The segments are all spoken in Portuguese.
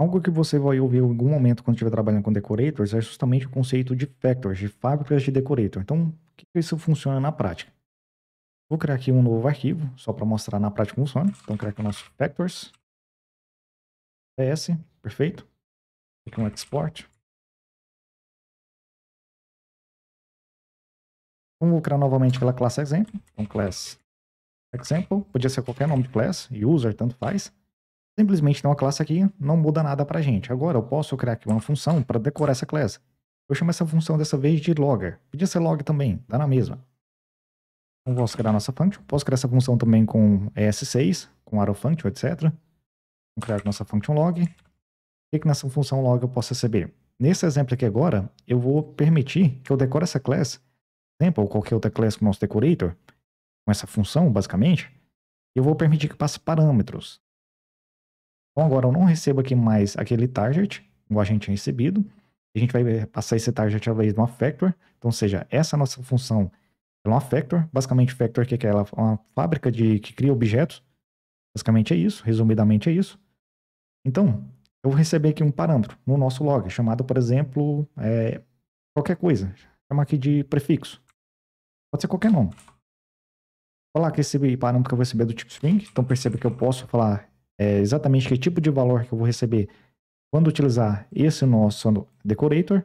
Algo que você vai ouvir em algum momento quando estiver trabalhando com decorators é justamente o conceito de factors, de fábricas de decorator. Então, o que isso funciona na prática? Vou criar aqui um novo arquivo, só para mostrar na prática como funciona. Então, criar aqui o nosso factors. PS, perfeito. Aqui um export. Então, vou criar novamente aquela classe exemplo. Então, class example. Podia ser qualquer nome de class. user, tanto faz. Simplesmente tem uma classe aqui, não muda nada para a gente. Agora eu posso criar aqui uma função para decorar essa classe. Eu chamo essa função dessa vez de logger. Podia ser log também, dá na mesma. Então posso criar nossa function. Posso criar essa função também com ES6, com arrow function, etc. Vamos criar nossa function log. O que, que nessa função log eu posso receber? Nesse exemplo aqui agora, eu vou permitir que eu decore essa classe, exemplo, ou qualquer outra classe com o nosso decorator, com essa função, basicamente, eu vou permitir que passe parâmetros. Então agora eu não recebo aqui mais aquele target, igual a gente tinha recebido. A gente vai passar esse target através de uma factor. Então, ou seja, essa nossa função é uma factor. Basicamente, factor que é uma fábrica de, que cria objetos. Basicamente é isso, resumidamente é isso. Então, eu vou receber aqui um parâmetro no nosso log, chamado, por exemplo, é, qualquer coisa. Chama aqui de prefixo. Pode ser qualquer nome. Vou falar que esse parâmetro que eu vou receber é do tipo string. Então, perceba que eu posso falar é, exatamente que tipo de valor que eu vou receber quando utilizar esse nosso decorator.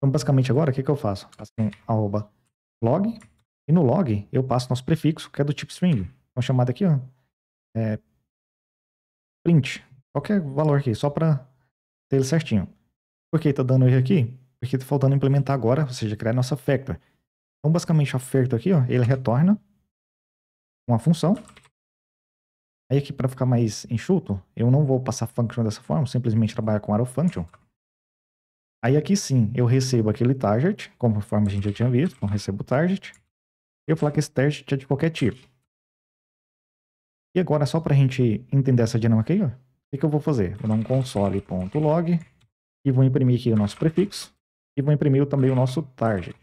Então, basicamente agora, o que, que eu faço? Assim, arroba log, e no log eu passo nosso prefixo, que é do tipo string. Então, chamada aqui, ó, é, print, qualquer é valor aqui, só para ter ele certinho. Por que está dando erro aqui? Porque está faltando implementar agora, ou seja, criar nossa factor. Então, basicamente, a factor aqui, ó, ele retorna uma função Aí aqui para ficar mais enxuto, eu não vou passar function dessa forma, simplesmente trabalhar com arrow function. Aí aqui sim, eu recebo aquele target, conforme a gente já tinha visto, então eu recebo o target. Eu falar que esse target é de qualquer tipo. E agora, só para a gente entender essa dinâmica aí, ó, o que, que eu vou fazer? Vou dar um console.log e vou imprimir aqui o nosso prefixo e vou imprimir também o nosso target.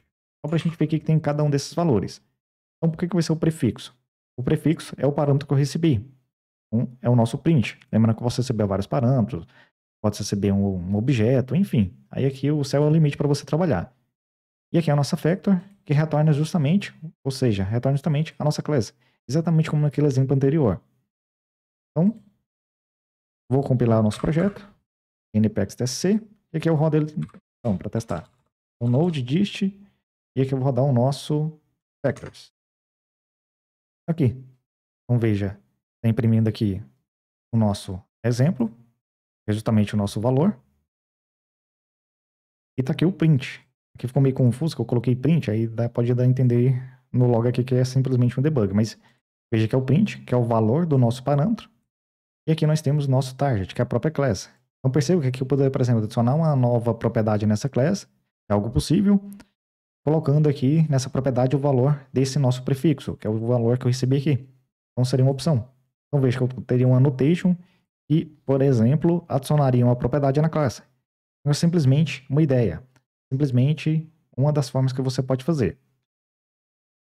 Só para a gente ver o que tem em cada um desses valores. Então, por que, que vai ser o prefixo? O prefixo é o parâmetro que eu recebi é o nosso print. Lembrando que você recebeu vários parâmetros, pode receber um, um objeto, enfim. Aí aqui o céu é o limite para você trabalhar. E aqui é a nossa factor, que retorna justamente, ou seja, retorna justamente a nossa classe. Exatamente como naquele exemplo anterior. Então, vou compilar o nosso projeto, npx.tsc, e aqui eu rodo ele então, para testar. O node dist, e aqui eu vou rodar o nosso factors. Aqui. Então veja, Está imprimindo aqui o nosso exemplo, que é justamente o nosso valor. E está aqui o print. Aqui ficou meio confuso que eu coloquei print, aí dá, pode dar a entender no log aqui que é simplesmente um debug, mas veja que é o print, que é o valor do nosso parâmetro, e aqui nós temos nosso target, que é a própria classe. Então perceba que aqui eu poderia, por exemplo, adicionar uma nova propriedade nessa classe, é algo possível, colocando aqui nessa propriedade o valor desse nosso prefixo, que é o valor que eu recebi aqui. Então seria uma opção. Então veja que eu teria uma annotation e, por exemplo, adicionaria uma propriedade na classe. Então, é simplesmente uma ideia. Simplesmente uma das formas que você pode fazer.